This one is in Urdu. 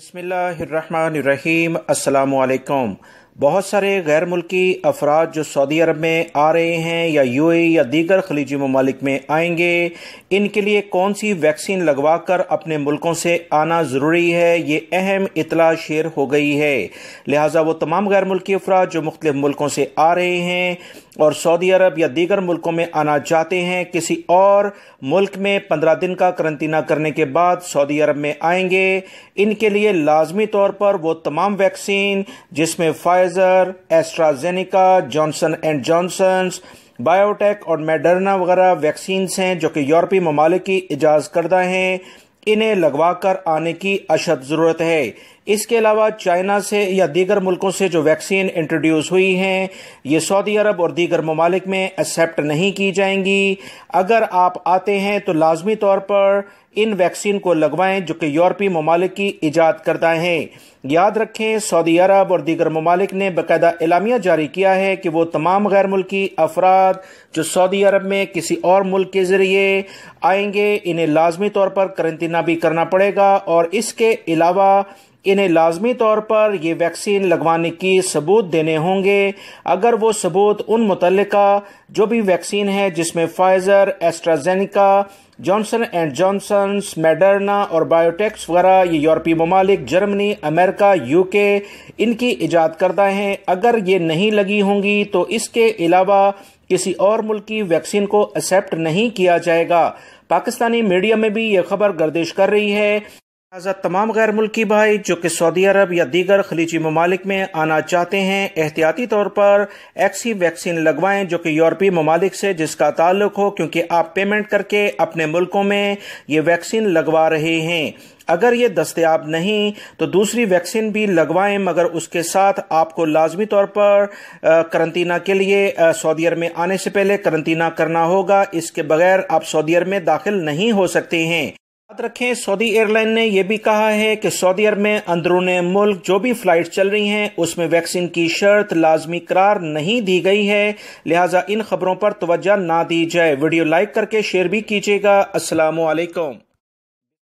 بسم اللہ الرحمن الرحیم السلام علیکم بہت سارے غیر ملکی افراد جو سعودی عرب میں آ رہے ہیں یا یو اے یا دیگر خلیجی ممالک میں آئیں گے ان کے لیے کون سی ویکسین لگوا کر اپنے ملکوں سے آنا ضروری ہے یہ اہم اطلاع شیئر ہو گئی ہے لہٰذا وہ تمام غیر ملکی افراد جو مختلف ملکوں سے آ رہے ہیں اور سعودی عرب یا دیگر ملکوں میں آنا چاہتے ہیں کسی اور ملک میں پندرہ دن کا کرنطینہ کرنے کے بعد سعودی عرب میں آئیں گے ان کے لیے لازمی طور پر وہ تمام ویکسین جس میں Pfizer AstraZeneca Johnson and Johnson's biotech اور میڈرنا وغیرہ ویکسینز ہیں جو کہ یورپی ممالک کی اجاز کردہ ہیں انہیں لگوا کر آنے کی اشد ضرورت ہے اس کے علاوہ چائنا سے یا دیگر ملکوں سے جو ویکسین انٹروڈیوس ہوئی ہیں یہ سعودی عرب اور دیگر ممالک میں ایکسیپٹ نہیں کی جائیں گی اگر آپ آتے ہیں تو لازمی طور پر ان ویکسین کو لگوائیں جو کہ یورپی ممالک کی ایجاد کردہ ہیں یاد رکھیں سعودی عرب اور دیگر ممالک نے باقاعدہ اعلامیہ جاری کیا ہے کہ وہ تمام غیر ملکی افراد جو سعودی عرب میں کسی اور ملک کے ذریعے آئیں گے انہیں لازمی طور پر کرنطینہ بھی کرنا پڑے گا اور اس کے علاوہ انہیں لازمی طور پر یہ ویکسین لگوانے کی ثبوت دینے ہوں گے اگر وہ ثبوت ان متعلقہ جو بھی ویکسین ہے جس میں Pfizer AstraZeneca Johnson and Johnson Moderna اور بایوٹیکس وغیرہ یہ یورپی ممالک جرمنی امریکہ یو کے ان کی ایجاد کردہ ہیں اگر یہ نہیں لگی ہوں گی تو اس کے علاوہ کسی اور ملک کی ویکسین کو ایکسیپٹ نہیں کیا جائے گا پاکستانی میڈیا میں بھی یہ خبر گردش کر رہی ہے لہٰذا تمام غیر ملکی بھائی جو کہ سعودی عرب یا دیگر خلیجی ممالک میں آنا چاہتے ہیں احتیاطی طور پر ایکسی ویکسین لگوائیں جو کہ یورپی ممالک سے جس کا تعلق ہو کیونکہ آپ پیمنٹ کر کے اپنے ملکوں میں یہ ویکسین لگوا رہے ہیں اگر یہ دستیاب نہیں تو دوسری ویکسین بھی لگوائیں مگر اس کے ساتھ آپ کو لازمی طور پر کرنطینا کے لیے سعودی عرب میں آنے سے پہلے کرنطینہ کرنا ہوگا اس کے بغیر آپ سعودی عرب میں داخل نہیں ہو سکتے ہیں رکھیں سعودی ایئر لائن نے یہ بھی کہا ہے کہ سعودی عرب میں اندرون ملک جو بھی فلائٹ چل رہی ہیں اس میں ویکسین کی شرط لازمی قرار نہیں دی گئی ہے لہٰذا ان خبروں پر توجہ نہ دی جائے ویڈیو لائک کر کے شیئر بھی کیجیے گا السلام علیکم